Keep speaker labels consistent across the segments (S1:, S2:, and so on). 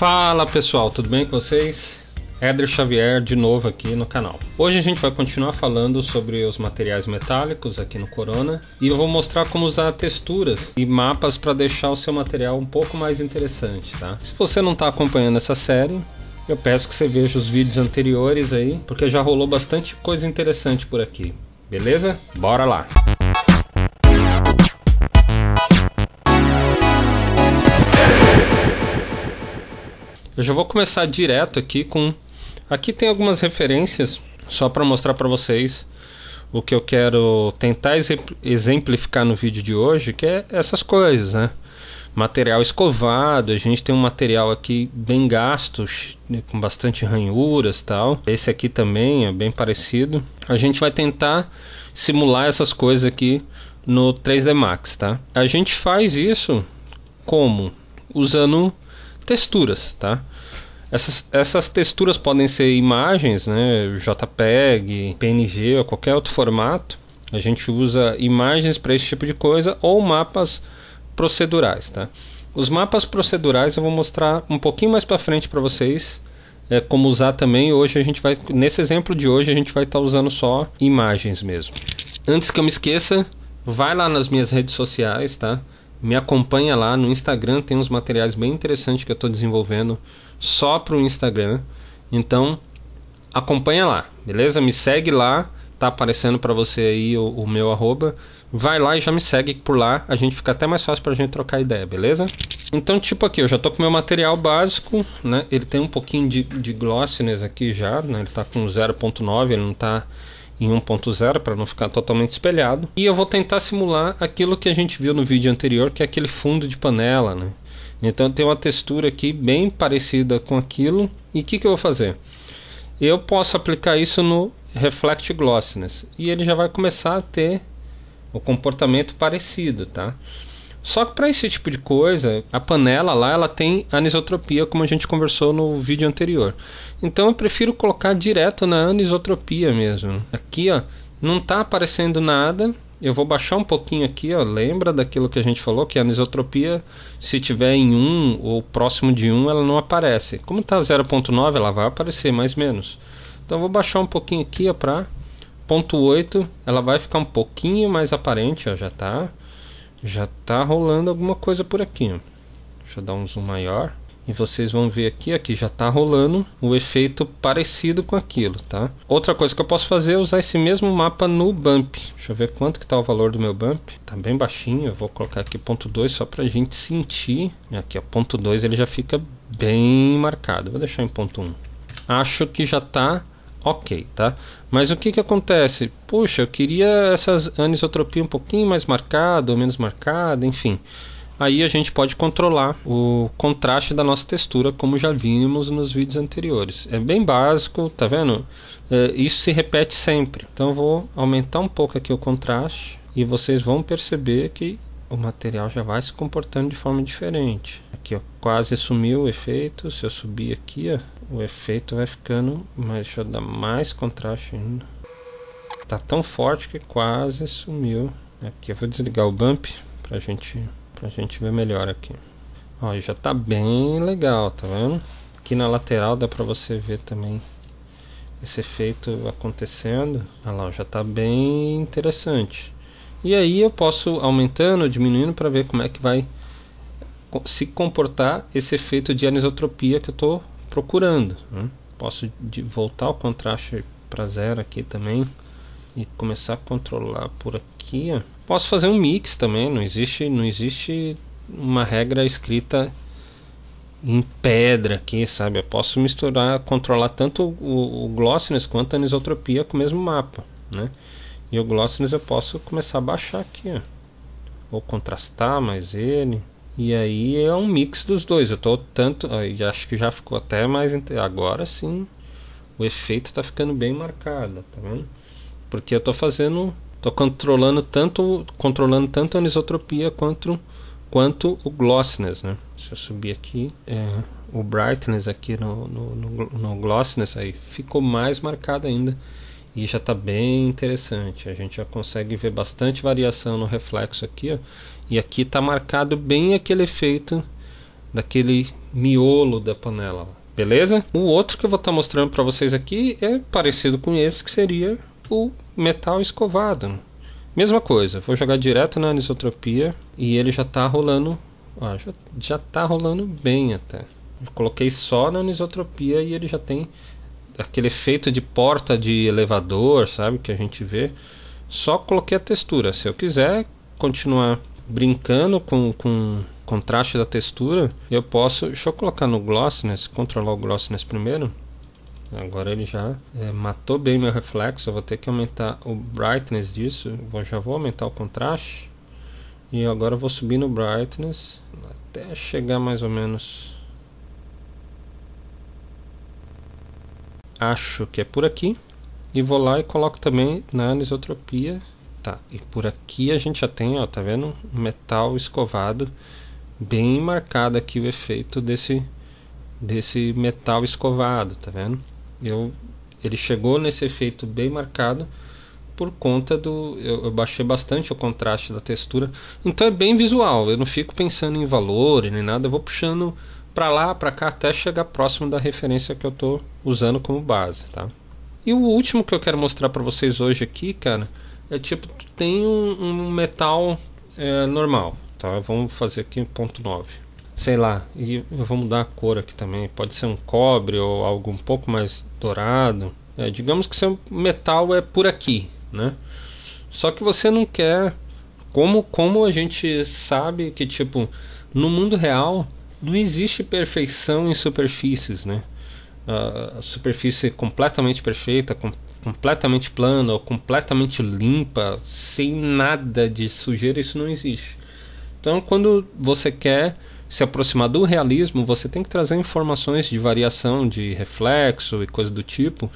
S1: Fala pessoal, tudo bem com vocês? Éder Xavier de novo aqui no canal. Hoje a gente vai continuar falando sobre os materiais metálicos aqui no Corona e eu vou mostrar como usar texturas e mapas para deixar o seu material um pouco mais interessante, tá? Se você não está acompanhando essa série, eu peço que você veja os vídeos anteriores aí, porque já rolou bastante coisa interessante por aqui. Beleza? Bora lá! Música Eu já vou começar direto aqui com. Aqui tem algumas referências só para mostrar para vocês o que eu quero tentar exemplificar no vídeo de hoje, que é essas coisas, né? Material escovado, a gente tem um material aqui bem gasto, né, com bastante ranhuras tal. Esse aqui também é bem parecido. A gente vai tentar simular essas coisas aqui no 3D Max, tá? A gente faz isso como? Usando texturas, tá? Essas, essas texturas podem ser imagens, né, JPEG, PNG ou qualquer outro formato. A gente usa imagens para esse tipo de coisa ou mapas procedurais, tá? Os mapas procedurais eu vou mostrar um pouquinho mais para frente para vocês é, como usar também. Hoje a gente vai, nesse exemplo de hoje a gente vai estar tá usando só imagens mesmo. Antes que eu me esqueça, vai lá nas minhas redes sociais, tá? me acompanha lá no Instagram, tem uns materiais bem interessantes que eu estou desenvolvendo só para o Instagram. Então, acompanha lá, beleza? Me segue lá, tá aparecendo para você aí o, o, meu arroba. Vai lá e já me segue por lá, a gente fica até mais fácil para a gente trocar ideia, beleza? Então, tipo aqui, eu já tô com meu material básico, né? Ele tem um pouquinho de, de glossiness aqui já, né? Ele tá com 0.9, ele não tá em 1.0 para não ficar totalmente espelhado. E eu vou tentar simular aquilo que a gente viu no vídeo anterior, que é aquele fundo de panela, né? Então tem uma textura aqui bem parecida com aquilo. E o que, que eu vou fazer? Eu posso aplicar isso no Reflect Glossiness e ele já vai começar a ter o comportamento parecido, tá? Só que para esse tipo de coisa, a panela lá ela tem anisotropia, como a gente conversou no vídeo anterior. Então eu prefiro colocar direto na anisotropia mesmo. Aqui, ó, não está aparecendo nada. Eu vou baixar um pouquinho aqui, ó. Lembra daquilo que a gente falou que a anisotropia, se tiver em 1 ou próximo de 1, ela não aparece. Como está 0.9, ela vai aparecer mais menos. Então eu vou baixar um pouquinho aqui, ó, para 0.8, ela vai ficar um pouquinho mais aparente, ó, já está já tá rolando alguma coisa por aqui. Ó. Deixa eu dar um zoom maior. E vocês vão ver aqui, aqui já está rolando o efeito parecido com aquilo, tá? Outra coisa que eu posso fazer é usar esse mesmo mapa no bump. Deixa eu ver quanto que está o valor do meu bump. Tá bem baixinho, eu vou colocar aqui ponto 2 só para a gente sentir. Aqui, ó, ponto 2 ele já fica bem marcado. Vou deixar em ponto 1. Um. Acho que já está ok, tá? Mas o que que acontece? Puxa, eu queria essa anisotropia um pouquinho mais marcada ou menos marcada, enfim. Aí a gente pode controlar o contraste da nossa textura, como já vimos nos vídeos anteriores. É bem básico, tá vendo? É, isso se repete sempre. Então vou aumentar um pouco aqui o contraste e vocês vão perceber que o material já vai se comportando de forma diferente. Aqui ó, quase sumiu o efeito, se eu subir aqui ó, o efeito vai ficando, mas deixa eu dar mais contraste ainda. Tá tão forte que quase sumiu. Aqui eu vou desligar o bump pra gente, pra gente ver melhor aqui. Ó, já tá bem legal, tá vendo? Aqui na lateral dá pra você ver também esse efeito acontecendo. Olha lá, já tá bem interessante. E aí eu posso aumentando, diminuindo para ver como é que vai se comportar esse efeito de anisotropia que eu estou procurando. Né? Posso voltar o contraste para zero aqui também e começar a controlar por aqui. Ó. Posso fazer um mix também, não existe, não existe uma regra escrita em pedra aqui, sabe? Eu posso misturar, controlar tanto o, o glossiness quanto a anisotropia com o mesmo mapa, né? E o glossiness eu posso começar a baixar aqui, ó. Ou contrastar mais ele. E aí é um mix dos dois. Eu tô tanto. Acho que já ficou até mais. Agora sim o efeito tá ficando bem marcado, tá vendo? Porque eu tô fazendo. tô controlando tanto. controlando tanto a anisotropia quanto, quanto o glossiness, né? Se eu subir aqui. É, o brightness aqui no, no, no, no glossiness aí ficou mais marcado ainda e já está bem interessante. A gente já consegue ver bastante variação no reflexo aqui ó, e aqui está marcado bem aquele efeito daquele miolo da panela, beleza? O outro que eu vou estar tá mostrando para vocês aqui é parecido com esse, que seria o metal escovado. Mesma coisa, vou jogar direto na anisotropia e ele já está rolando, ó, já, está rolando bem até. Eu coloquei só na anisotropia e ele já tem aquele efeito de porta de elevador, sabe, que a gente vê. Só coloquei a textura, se eu quiser continuar brincando com, com contraste da textura, eu posso... Deixa eu colocar no glossiness, controlar o glossiness primeiro. Agora ele já é, matou bem meu reflexo, eu vou ter que aumentar o brightness disso. Vou, já vou aumentar o contraste. E agora eu vou subir no brightness até chegar mais ou menos... Acho que é por aqui. E vou lá e coloco também na anisotropia Tá, e por aqui a gente já tem, ó, tá vendo? Metal escovado, bem marcado aqui o efeito desse, desse metal escovado, tá vendo? Eu, ele chegou nesse efeito bem marcado por conta do... Eu, eu baixei bastante o contraste da textura, então é bem visual, eu não fico pensando em valor nem nada, eu vou puxando para lá, para cá, até chegar próximo da referência que eu tô usando como base, tá? E o último que eu quero mostrar para vocês hoje aqui, cara é tipo, tu tem um, um metal é, normal, tá? Vamos fazer aqui 0.9. Sei lá, e eu vou mudar a cor aqui também. Pode ser um cobre ou algo um pouco mais dourado. É, digamos que seu metal é por aqui, né? Só que você não quer. Como, como a gente sabe que, tipo, no mundo real não existe perfeição em superfícies, né? Ah, a superfície completamente perfeita, com completamente plana ou completamente limpa, sem nada de sujeira, isso não existe. Então, quando você quer se aproximar do realismo, você tem que trazer informações de variação de reflexo e coisa do tipo.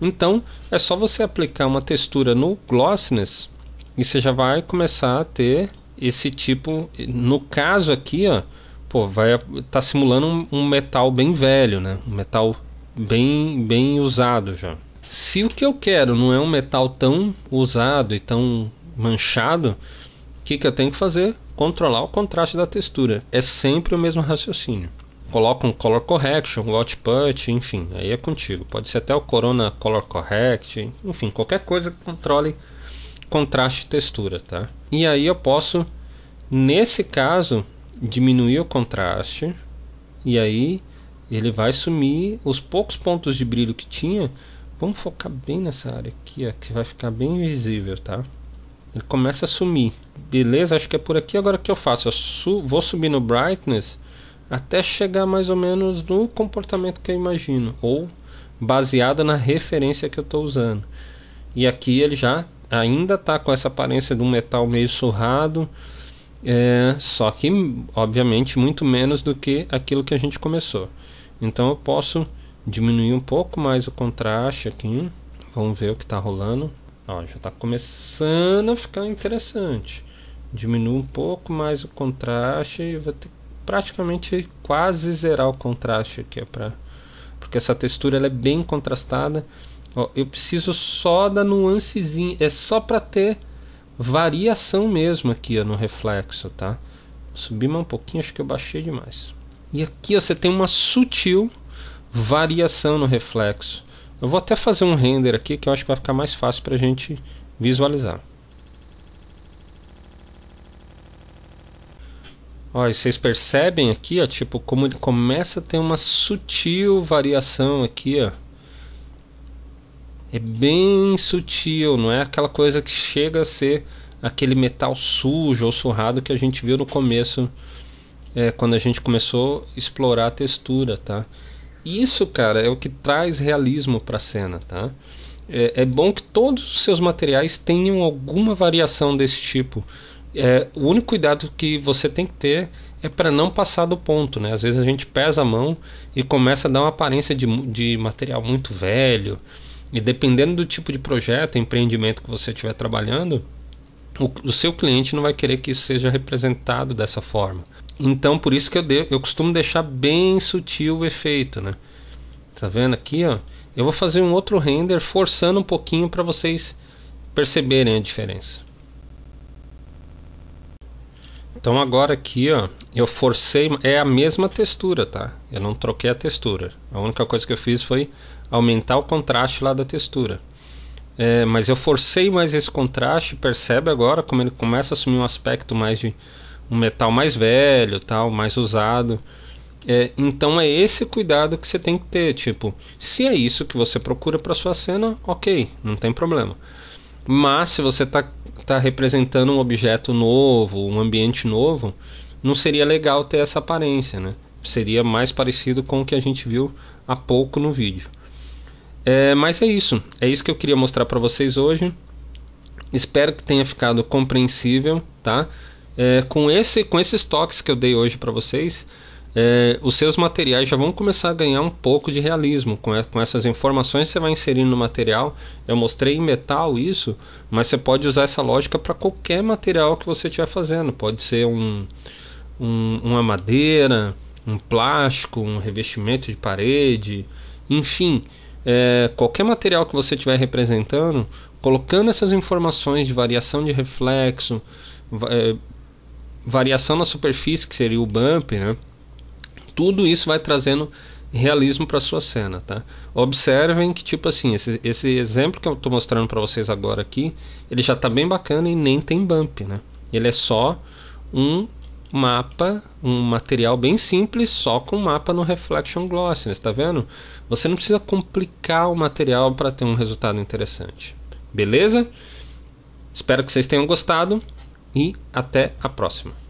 S1: Então, é só você aplicar uma textura no glossiness e você já vai começar a ter esse tipo, no caso aqui, ó, pô, vai tá simulando um, um metal bem velho, né? Um metal bem bem usado já. Se o que eu quero não é um metal tão usado e tão manchado, o que, que eu tenho que fazer? Controlar o contraste da textura. É sempre o mesmo raciocínio. Coloca um color correction, um output, enfim, aí é contigo. Pode ser até o Corona Color Correct, enfim, qualquer coisa que controle contraste e textura, tá? E aí eu posso, nesse caso, diminuir o contraste e aí ele vai sumir os poucos pontos de brilho que tinha Vamos focar bem nessa área aqui, ó, que vai ficar bem visível, tá? Ele começa a sumir. Beleza, acho que é por aqui. Agora o que eu faço? Eu su vou subir no brightness até chegar mais ou menos no comportamento que eu imagino. Ou baseada na referência que eu estou usando. E aqui ele já ainda está com essa aparência de um metal meio surrado, é, só que obviamente muito menos do que aquilo que a gente começou. Então eu posso diminuir um pouco mais o contraste aqui. Vamos ver o que está rolando. Ó, já está começando a ficar interessante. Diminui um pouco mais o contraste e vou ter que praticamente quase zerar o contraste aqui, pra, porque essa textura ela é bem contrastada. Ó, eu preciso só da nuancezinha, é só para ter variação mesmo aqui ó, no reflexo, tá? Subir mais um pouquinho, acho que eu baixei demais. E aqui ó, você tem uma sutil variação no reflexo. Eu vou até fazer um render aqui que eu acho que vai ficar mais fácil para a gente visualizar. Ó, vocês percebem aqui, ó, tipo, como ele começa a ter uma sutil variação aqui, ó. É bem sutil, não é aquela coisa que chega a ser aquele metal sujo ou surrado que a gente viu no começo, é, quando a gente começou a explorar a textura, tá? isso, cara, é o que traz realismo para a cena, tá? É, é, bom que todos os seus materiais tenham alguma variação desse tipo. É, o único cuidado que você tem que ter é para não passar do ponto, né? Às vezes a gente pesa a mão e começa a dar uma aparência de, de material muito velho. E dependendo do tipo de projeto, empreendimento que você estiver trabalhando, o, o seu cliente não vai querer que isso seja representado dessa forma. Então por isso que eu, de, eu costumo deixar bem sutil o efeito, né? Tá vendo aqui, ó? Eu vou fazer um outro render forçando um pouquinho para vocês perceberem a diferença. Então agora aqui, ó, eu forcei, é a mesma textura, tá? Eu não troquei a textura. A única coisa que eu fiz foi aumentar o contraste lá da textura. É, mas eu forcei mais esse contraste, percebe agora como ele começa a assumir um aspecto mais de um metal mais velho, tal, mais usado. É, então é esse cuidado que você tem que ter, tipo, se é isso que você procura para sua cena, ok, não tem problema. Mas se você está tá representando um objeto novo, um ambiente novo, não seria legal ter essa aparência, né? Seria mais parecido com o que a gente viu há pouco no vídeo. É, mas é isso, é isso que eu queria mostrar para vocês hoje. Espero que tenha ficado compreensível, tá? é, com, esse, com esses toques que eu dei hoje para vocês, é, os seus materiais já vão começar a ganhar um pouco de realismo. Com, com essas informações que você vai inserindo no material. Eu mostrei em metal isso, mas você pode usar essa lógica para qualquer material que você estiver fazendo. Pode ser um, um, uma madeira, um plástico, um revestimento de parede, enfim. É, qualquer material que você estiver representando, colocando essas informações de variação de reflexo, é, variação na superfície, que seria o bump, né? Tudo isso vai trazendo realismo para sua cena, tá? Observem que tipo assim, esse, esse exemplo que eu estou mostrando para vocês agora aqui, ele já está bem bacana e nem tem bump, né? Ele é só um mapa, um material bem simples, só com mapa no reflection né? tá vendo? Você não precisa complicar o material para ter um resultado interessante. Beleza? Espero que vocês tenham gostado e até a próxima.